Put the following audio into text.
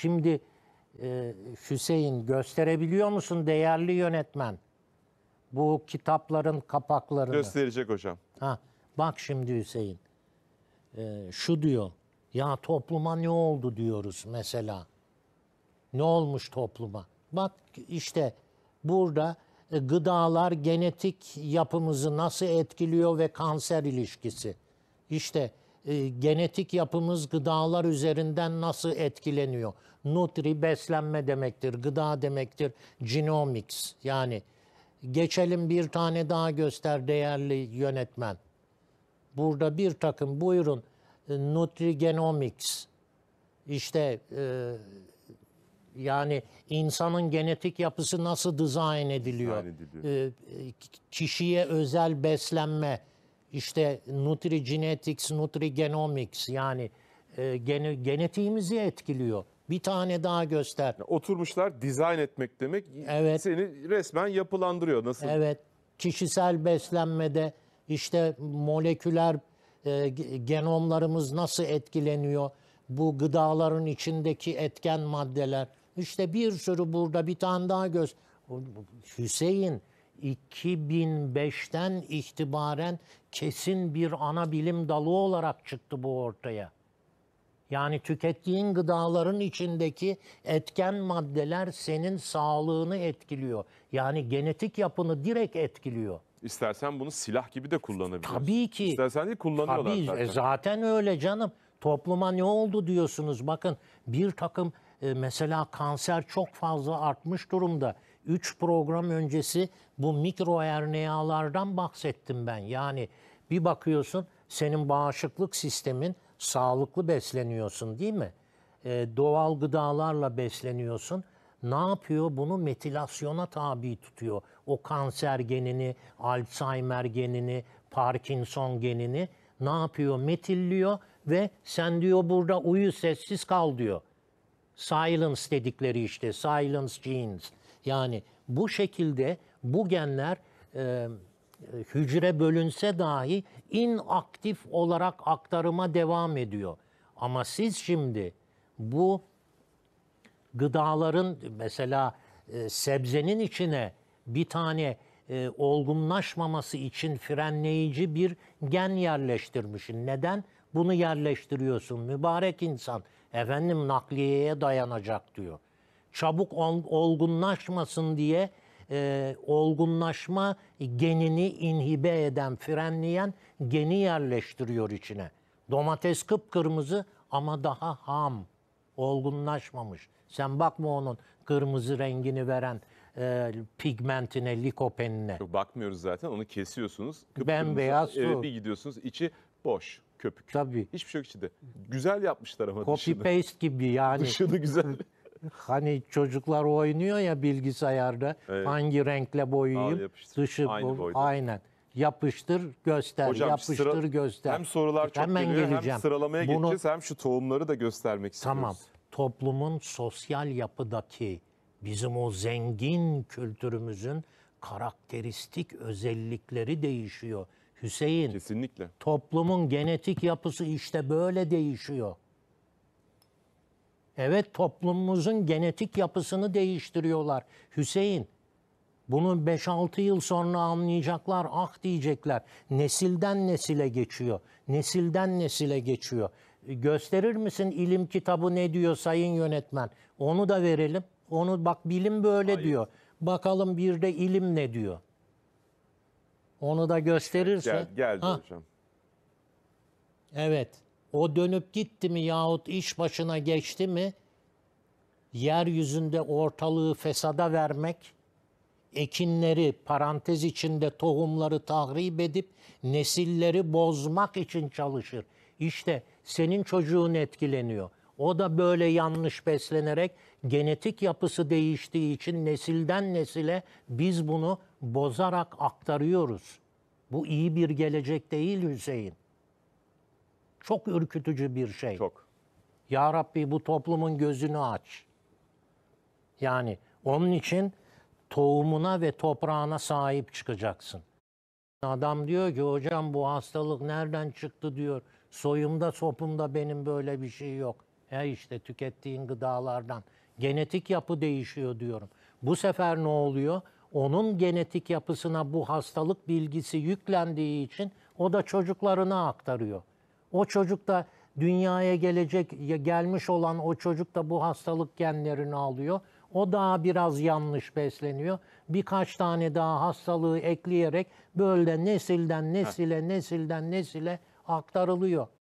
Şimdi e, Hüseyin gösterebiliyor musun değerli yönetmen? Bu kitapların kapaklarını. Gösterecek hocam. Ha, bak şimdi Hüseyin. E, şu diyor. Ya topluma ne oldu diyoruz mesela. Ne olmuş topluma? Bak işte burada e, gıdalar genetik yapımızı nasıl etkiliyor ve kanser ilişkisi. İşte e, genetik yapımız gıdalar üzerinden nasıl etkileniyor? Nutri beslenme demektir, gıda demektir, genomics yani. Geçelim bir tane daha göster değerli yönetmen. Burada bir takım buyurun e, Nutri Genomics işte e, yani insanın genetik yapısı nasıl dizayn ediliyor? Dizayn ediliyor. E, e kişiye özel beslenme, işte Nutri Genetics, Nutri Genomics yani e, gene, genetiğimizi etkiliyor. Bir tane daha göster. Oturmuşlar dizayn etmek demek evet. seni resmen yapılandırıyor. Nasıl? Evet. Kişisel beslenmede işte moleküler e, genomlarımız nasıl etkileniyor? Bu gıdaların içindeki etken maddeler. İşte bir sürü burada bir tane daha göz. Hüseyin 2005'ten itibaren kesin bir ana bilim dalı olarak çıktı bu ortaya. Yani tükettiğin gıdaların içindeki etken maddeler senin sağlığını etkiliyor. Yani genetik yapını direkt etkiliyor. İstersen bunu silah gibi de kullanabilirsin. Tabii ki. İstersen de kullanıyorlar. Tabii, e, zaten. zaten öyle canım. Topluma ne oldu diyorsunuz. Bakın bir takım e, mesela kanser çok fazla artmış durumda. 3 program öncesi bu mikro RNA'lardan bahsettim ben. Yani bir bakıyorsun senin bağışıklık sistemin sağlıklı besleniyorsun değil mi? E, doğal gıdalarla besleniyorsun. Ne yapıyor? Bunu metilasyona tabi tutuyor. O kanser genini, Alzheimer genini, Parkinson genini ne yapıyor? Metilliyor ve sen diyor burada uyu sessiz kal diyor. Silence dedikleri işte silence genes. Yani bu şekilde bu genler e, hücre bölünse dahi inaktif olarak aktarıma devam ediyor. Ama siz şimdi bu gıdaların mesela e, sebzenin içine bir tane e, olgunlaşmaması için frenleyici bir gen yerleştirmişsin. Neden? Bunu yerleştiriyorsun mübarek insan. Efendim nakliyeye dayanacak diyor çabuk olgunlaşmasın diye e, olgunlaşma genini inhibe eden, frenleyen geni yerleştiriyor içine. Domates kıpkırmızı ama daha ham, olgunlaşmamış. Sen bakma onun kırmızı rengini veren e, pigmentine, likopenine. Yok, bakmıyoruz zaten onu kesiyorsunuz. Bembeyaz e, su. E, bir gidiyorsunuz içi boş köpük. Tabii. Hiçbir şey yok içinde. Güzel yapmışlar ama Copy dışını. paste gibi yani. Dışını güzel hani çocuklar oynuyor ya bilgisayarda evet. hangi renkle boyayayım dışı Aynı bu, aynen yapıştır göster Hocam, yapıştır sıra, göster. Hem sorular e, çok Hemen geliyor geleceğim. hem sıralamaya Bunu, geçeceğiz hem şu tohumları da göstermek istiyoruz. Tamam toplumun sosyal yapıdaki bizim o zengin kültürümüzün karakteristik özellikleri değişiyor. Hüseyin. Kesinlikle. Toplumun genetik yapısı işte böyle değişiyor. Evet toplumumuzun genetik yapısını değiştiriyorlar. Hüseyin bunu 5-6 yıl sonra anlayacaklar, ah diyecekler. Nesilden nesile geçiyor. Nesilden nesile geçiyor. E, gösterir misin ilim kitabı ne diyor sayın yönetmen? Onu da verelim. Onu bak bilim böyle Hayır. diyor. Bakalım bir de ilim ne diyor. Onu da gösterirse. Gel, geldi ha. hocam. Evet. O dönüp gitti mi yahut iş başına geçti mi yeryüzünde ortalığı fesada vermek, ekinleri parantez içinde tohumları tahrip edip nesilleri bozmak için çalışır. İşte senin çocuğun etkileniyor. O da böyle yanlış beslenerek genetik yapısı değiştiği için nesilden nesile biz bunu bozarak aktarıyoruz. Bu iyi bir gelecek değil Hüseyin çok ürkütücü bir şey. Çok. Ya Rabbi bu toplumun gözünü aç. Yani onun için tohumuna ve toprağına sahip çıkacaksın. Adam diyor ki hocam bu hastalık nereden çıktı diyor. Soyumda sopumda benim böyle bir şey yok. E işte tükettiğin gıdalardan. Genetik yapı değişiyor diyorum. Bu sefer ne oluyor? Onun genetik yapısına bu hastalık bilgisi yüklendiği için o da çocuklarına aktarıyor. O çocuk da dünyaya gelecek, gelmiş olan o çocuk da bu hastalık genlerini alıyor. O daha biraz yanlış besleniyor. Birkaç tane daha hastalığı ekleyerek böyle nesilden nesile, nesilden nesile aktarılıyor.